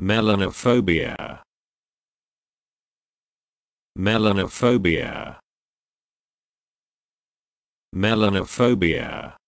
Melanophobia. Melanophobia. Melanophobia.